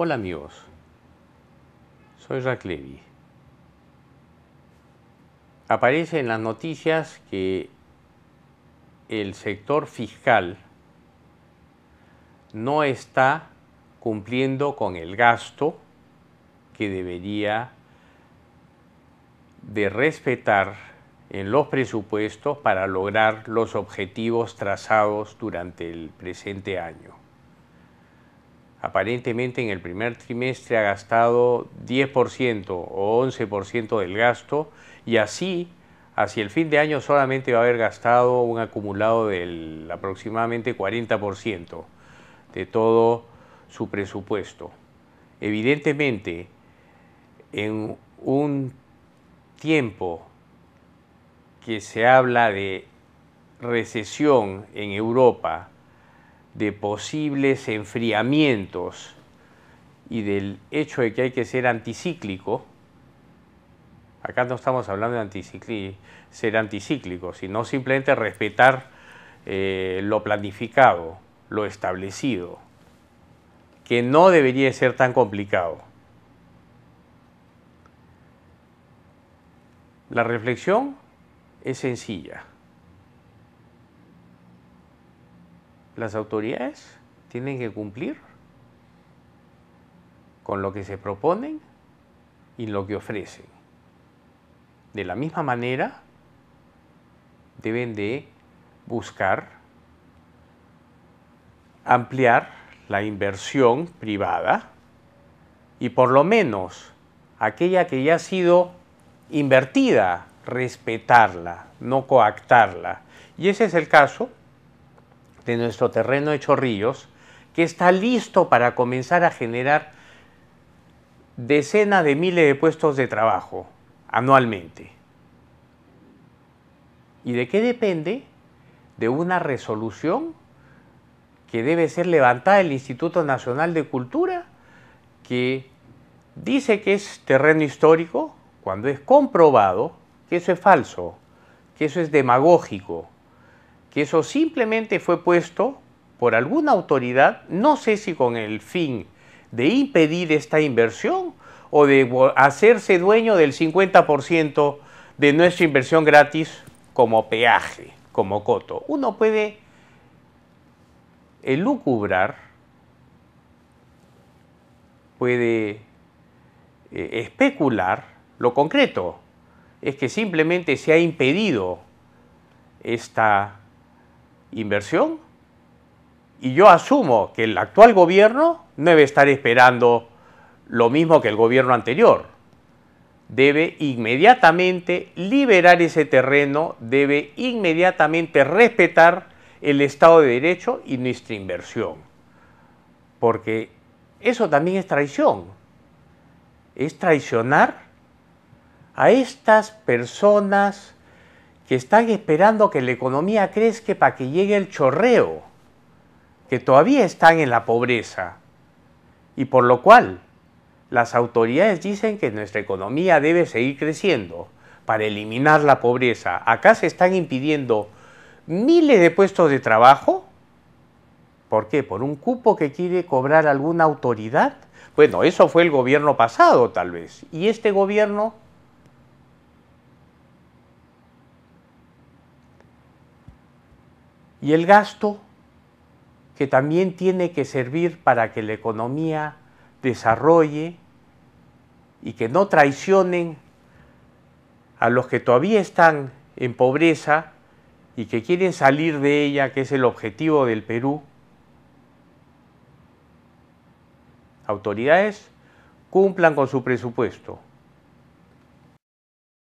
Hola amigos, soy Raclevi. Aparece en las noticias que el sector fiscal no está cumpliendo con el gasto que debería de respetar en los presupuestos para lograr los objetivos trazados durante el presente año aparentemente en el primer trimestre ha gastado 10% o 11% del gasto y así hacia el fin de año solamente va a haber gastado un acumulado del aproximadamente 40% de todo su presupuesto. Evidentemente, en un tiempo que se habla de recesión en Europa, de posibles enfriamientos y del hecho de que hay que ser anticíclico, acá no estamos hablando de ser anticíclico, sino simplemente respetar eh, lo planificado, lo establecido, que no debería ser tan complicado. La reflexión es sencilla. las autoridades tienen que cumplir con lo que se proponen y lo que ofrecen. De la misma manera, deben de buscar ampliar la inversión privada y por lo menos aquella que ya ha sido invertida, respetarla, no coactarla. Y ese es el caso de nuestro terreno de chorrillos, que está listo para comenzar a generar decenas de miles de puestos de trabajo anualmente. ¿Y de qué depende? De una resolución que debe ser levantada el Instituto Nacional de Cultura, que dice que es terreno histórico, cuando es comprobado que eso es falso, que eso es demagógico, que eso simplemente fue puesto por alguna autoridad, no sé si con el fin de impedir esta inversión o de hacerse dueño del 50% de nuestra inversión gratis como peaje, como coto. Uno puede elucubrar, puede eh, especular, lo concreto es que simplemente se ha impedido esta inversión y yo asumo que el actual gobierno no debe estar esperando lo mismo que el gobierno anterior. Debe inmediatamente liberar ese terreno, debe inmediatamente respetar el Estado de Derecho y nuestra inversión. Porque eso también es traición. Es traicionar a estas personas que están esperando que la economía crezca para que llegue el chorreo, que todavía están en la pobreza. Y por lo cual, las autoridades dicen que nuestra economía debe seguir creciendo para eliminar la pobreza. Acá se están impidiendo miles de puestos de trabajo. ¿Por qué? ¿Por un cupo que quiere cobrar alguna autoridad? Bueno, eso fue el gobierno pasado tal vez. Y este gobierno y el gasto que también tiene que servir para que la economía desarrolle y que no traicionen a los que todavía están en pobreza y que quieren salir de ella, que es el objetivo del Perú. Autoridades, cumplan con su presupuesto.